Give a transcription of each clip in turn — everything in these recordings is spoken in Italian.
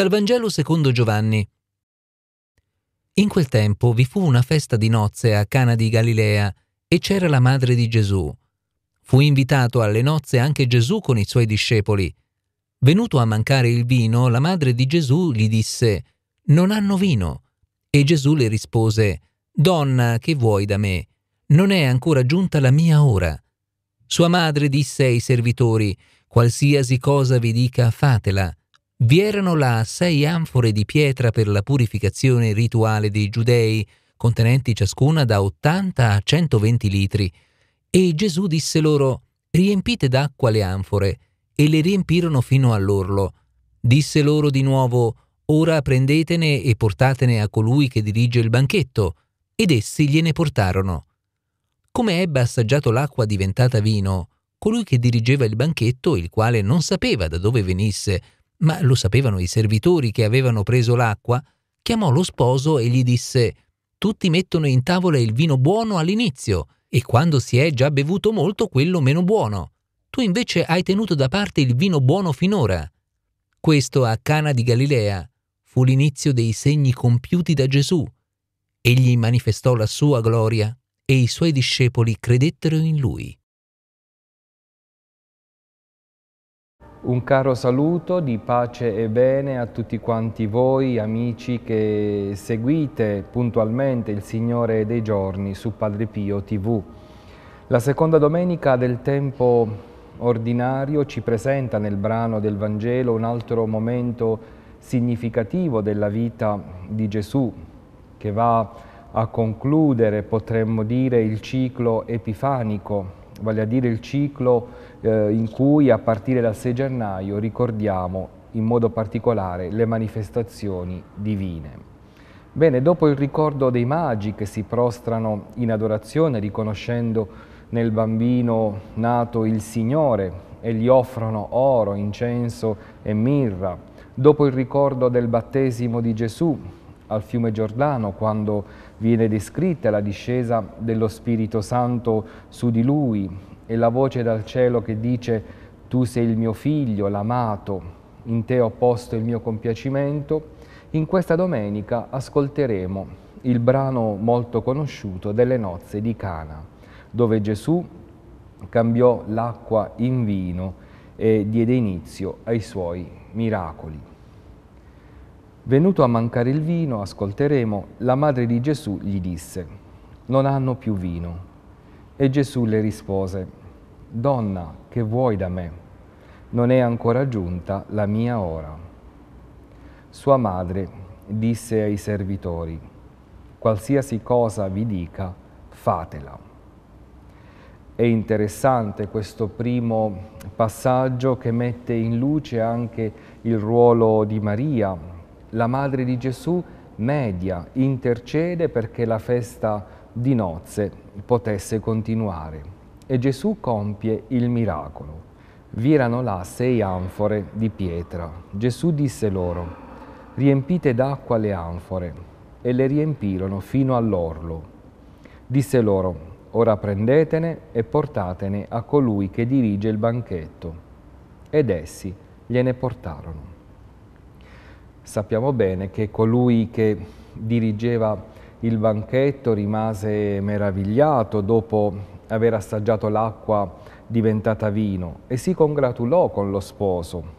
Dal Vangelo secondo Giovanni. In quel tempo vi fu una festa di nozze a Cana di Galilea e c'era la madre di Gesù. Fu invitato alle nozze anche Gesù con i suoi discepoli. Venuto a mancare il vino, la madre di Gesù gli disse, Non hanno vino. E Gesù le rispose, Donna, che vuoi da me? Non è ancora giunta la mia ora. Sua madre disse ai servitori, Qualsiasi cosa vi dica, fatela. Vi erano là sei anfore di pietra per la purificazione rituale dei giudei, contenenti ciascuna da 80 a 120 litri. E Gesù disse loro, riempite d'acqua le anfore, e le riempirono fino all'orlo. Disse loro di nuovo, ora prendetene e portatene a colui che dirige il banchetto, ed essi gliene portarono. Come ebbe assaggiato l'acqua diventata vino, colui che dirigeva il banchetto, il quale non sapeva da dove venisse, ma lo sapevano i servitori che avevano preso l'acqua, chiamò lo sposo e gli disse Tutti mettono in tavola il vino buono all'inizio e quando si è già bevuto molto quello meno buono. Tu invece hai tenuto da parte il vino buono finora. Questo a Cana di Galilea fu l'inizio dei segni compiuti da Gesù. Egli manifestò la sua gloria e i suoi discepoli credettero in lui. Un caro saluto di pace e bene a tutti quanti voi amici che seguite puntualmente il Signore dei Giorni su Padre Pio TV. La seconda domenica del tempo ordinario ci presenta nel brano del Vangelo un altro momento significativo della vita di Gesù che va a concludere, potremmo dire, il ciclo epifanico vale a dire il ciclo eh, in cui a partire dal 6 gennaio ricordiamo in modo particolare le manifestazioni divine. Bene, dopo il ricordo dei magi che si prostrano in adorazione riconoscendo nel bambino nato il Signore e gli offrono oro, incenso e mirra, dopo il ricordo del battesimo di Gesù al fiume Giordano quando viene descritta la discesa dello Spirito Santo su di lui e la voce dal cielo che dice tu sei il mio figlio, l'amato, in te ho posto il mio compiacimento, in questa domenica ascolteremo il brano molto conosciuto delle nozze di Cana, dove Gesù cambiò l'acqua in vino e diede inizio ai suoi miracoli. Venuto a mancare il vino, ascolteremo, la madre di Gesù gli disse, non hanno più vino. E Gesù le rispose, donna, che vuoi da me? Non è ancora giunta la mia ora. Sua madre disse ai servitori, qualsiasi cosa vi dica, fatela. È interessante questo primo passaggio che mette in luce anche il ruolo di Maria, la Madre di Gesù media, intercede perché la festa di nozze potesse continuare. E Gesù compie il miracolo. Virano là sei anfore di pietra. Gesù disse loro, riempite d'acqua le anfore, e le riempirono fino all'orlo. Disse loro, ora prendetene e portatene a colui che dirige il banchetto. Ed essi gliene portarono. Sappiamo bene che colui che dirigeva il banchetto rimase meravigliato dopo aver assaggiato l'acqua diventata vino e si congratulò con lo sposo.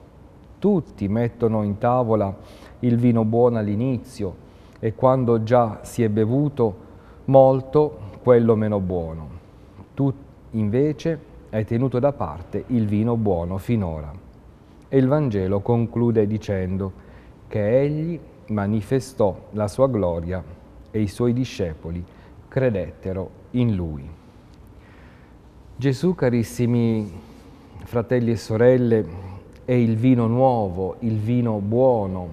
Tutti mettono in tavola il vino buono all'inizio e quando già si è bevuto molto quello meno buono. Tu invece hai tenuto da parte il vino buono finora. E il Vangelo conclude dicendo che egli manifestò la sua gloria e i suoi discepoli credettero in lui. Gesù, carissimi fratelli e sorelle, è il vino nuovo, il vino buono.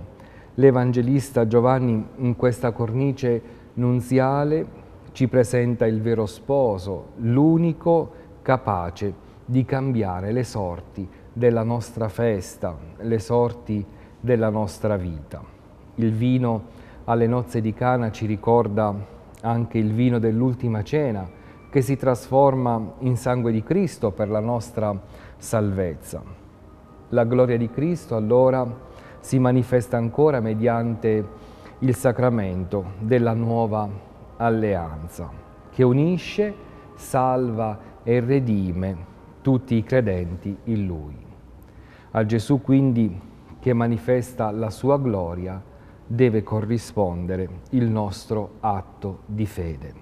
L'Evangelista Giovanni in questa cornice nunziale ci presenta il vero sposo, l'unico capace di cambiare le sorti della nostra festa, le sorti di della nostra vita. Il vino alle nozze di Cana ci ricorda anche il vino dell'ultima cena che si trasforma in sangue di Cristo per la nostra salvezza. La gloria di Cristo allora si manifesta ancora mediante il sacramento della nuova alleanza che unisce, salva e redime tutti i credenti in Lui. A Gesù quindi che manifesta la sua gloria, deve corrispondere il nostro atto di fede.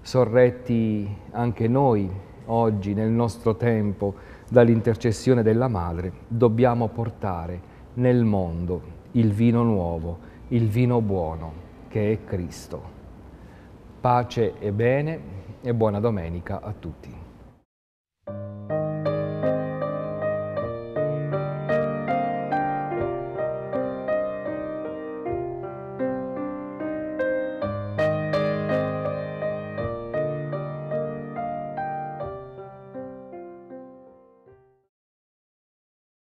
Sorretti anche noi oggi nel nostro tempo dall'intercessione della Madre, dobbiamo portare nel mondo il vino nuovo, il vino buono, che è Cristo. Pace e bene e buona domenica a tutti.